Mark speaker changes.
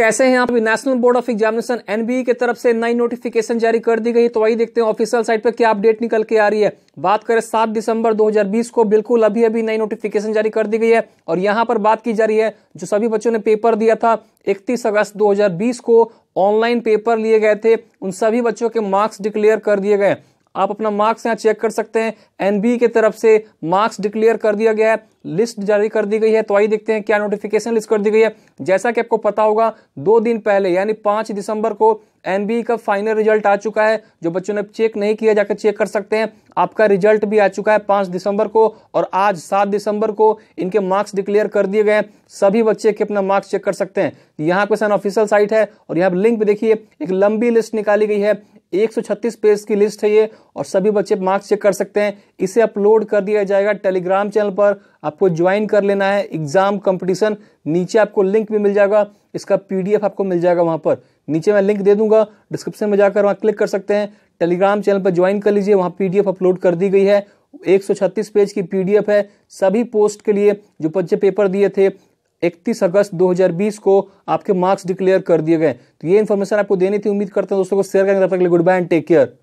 Speaker 1: कैसे हैं आप national board of examination NBE की तरफ से नई नोटिफिकेशन जारी कर दी गई तो वही देखते हैं ऑफिशियल साइट पर क्या अपडेट निकल के आ रही है बात करें सात दिसंबर 2020 को बिल्कुल अभी अभी नई नोटिफिकेशन जारी कर दी गई है और यहां पर बात की जा रही है जो सभी बच्चों ने पेपर दिया था इकतीस अगस्त दो को ऑनलाइन पेपर लिए गए थे उन सभी बच्चों के मार्क्स डिक्लेयर कर दिए गए आप अपना मार्क्स यहाँ चेक कर सकते हैं एनबी के तरफ से मार्क्स डिक्लेयर कर दिया गया है लिस्ट जारी कर दी गई है तो आइए देखते हैं क्या नोटिफिकेशन लिस्ट कर दी गई है जैसा कि आपको पता होगा दो दिन पहले यानी पाँच दिसंबर को एनबी का फाइनल रिजल्ट आ चुका है जो बच्चों ने चेक नहीं किया जाकर चेक कर सकते हैं आपका रिजल्ट भी आ चुका है पाँच दिसंबर को और आज सात दिसंबर को इनके मार्क्स डिक्लेयर कर दिए गए हैं सभी बच्चे के अपना मार्क्स चेक कर सकते हैं यहाँ पे सन ऑफिशियल साइट है और यहाँ पर लिंक भी देखिए एक लंबी लिस्ट निकाली गई है 136 पेज की लिस्ट है ये और सभी बच्चे मार्क्स चेक कर सकते हैं इसे अपलोड कर दिया जाएगा टेलीग्राम चैनल पर आपको ज्वाइन कर लेना है एग्जाम कंपटीशन नीचे आपको लिंक भी मिल जाएगा इसका पीडीएफ आपको मिल जाएगा वहां पर नीचे मैं लिंक दे दूंगा डिस्क्रिप्शन में जाकर वहाँ क्लिक कर सकते हैं टेलीग्राम चैनल पर ज्वाइन कर लीजिए वहाँ पीडीएफ अपलोड कर दी गई है एक पेज की पीडीएफ है सभी पोस्ट के लिए जो बच्चे पेपर दिए थे 31 अगस्त 2020 को आपके मार्क्स डिक्लेयर कर दिए गए तो ये इन्फॉर्मेशन आपको देनी थी उम्मीद करते हैं दोस्तों को शेयर करेंगे तब तक के लिए good bye and take care